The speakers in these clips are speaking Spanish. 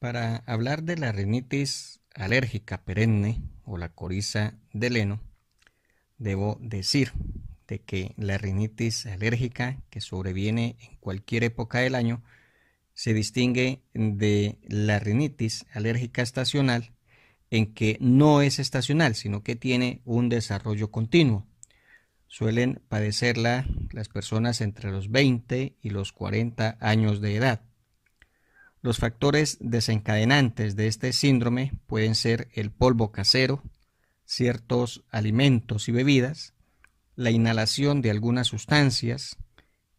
Para hablar de la rinitis alérgica perenne o la coriza de heno, debo decir de que la rinitis alérgica que sobreviene en cualquier época del año se distingue de la rinitis alérgica estacional en que no es estacional, sino que tiene un desarrollo continuo. Suelen padecerla las personas entre los 20 y los 40 años de edad los factores desencadenantes de este síndrome pueden ser el polvo casero, ciertos alimentos y bebidas, la inhalación de algunas sustancias,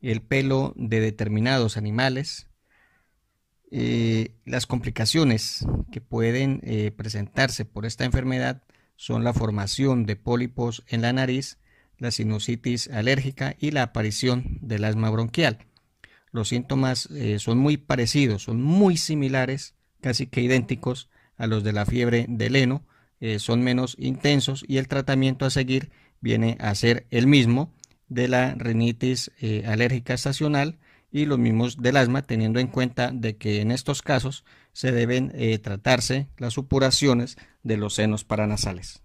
el pelo de determinados animales, eh, las complicaciones que pueden eh, presentarse por esta enfermedad son la formación de pólipos en la nariz, la sinusitis alérgica y la aparición del asma bronquial los síntomas eh, son muy parecidos, son muy similares, casi que idénticos a los de la fiebre del heno, eh, son menos intensos y el tratamiento a seguir viene a ser el mismo de la rinitis eh, alérgica estacional y los mismos del asma, teniendo en cuenta de que en estos casos se deben tratarse las supuraciones de los senos paranasales.